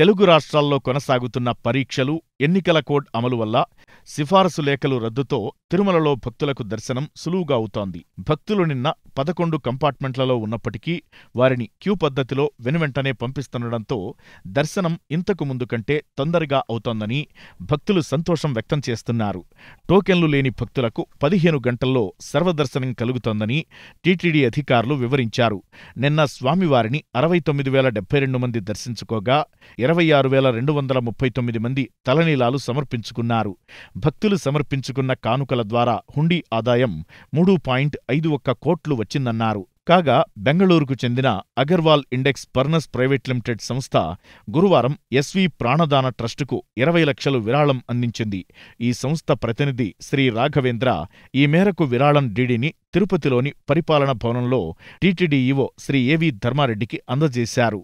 తెలుగు రాష్ట్రాల్లో కొనసాగుతున్న పరీక్షలు ఎన్నికల కోడ్ అమలు వల్ల సిఫారసు లేఖలు రద్దుతో తిరుమలలో భక్తులకు దర్శనం సులువుగా అవుతోంది భక్తులు నిన్న పదకొండు కంపార్ట్మెంట్లలో ఉన్నప్పటికీ వారిని క్యూ పద్ధతిలో వెనువెంటనే పంపిస్తుండటంతో దర్శనం ఇంతకు ముందు కంటే తొందరగా అవుతోందని భక్తులు సంతోషం వ్యక్తం చేస్తున్నారు టోకెన్లు లేని భక్తులకు పదిహేను గంటల్లో సర్వదర్శనం కలుగుతోందని టీటీడీ అధికారులు వివరించారు నిన్న స్వామివారిని అరవై తొమ్మిది వేల డెబ్బై రెండు మంది దర్శించుకోగా ఇరవై ఆరు వేల రెండు వందల ముప్పై తొమ్మిది మంది తల తోరణీలాలు సమర్పించుకున్నారు భక్తులు సమర్పించుకున్న కానుకల ద్వారా హుండీ ఆదాయం మూడు పాయింట్ ఐదు ఒక్క కోట్లు వచ్చిందన్నారు కాగా బెంగళూరుకు చెందిన అగర్వాల్ ఇండెక్స్ పర్నస్ ప్రైవేట్ లిమిటెడ్ సంస్థ గురువారం ఎస్వి ప్రాణదాన ట్రస్టుకు ఇరవై లక్షలు విరాళం అందించింది ఈ సంస్థ ప్రతినిధి శ్రీ రాఘవేంద్ర ఈ మేరకు విరాళం డీడీని తిరుపతిలోని పరిపాలన భవనంలో టీటీడీఈఓ శ్రీ ఏవి ధర్మారెడ్డికి అందజేశారు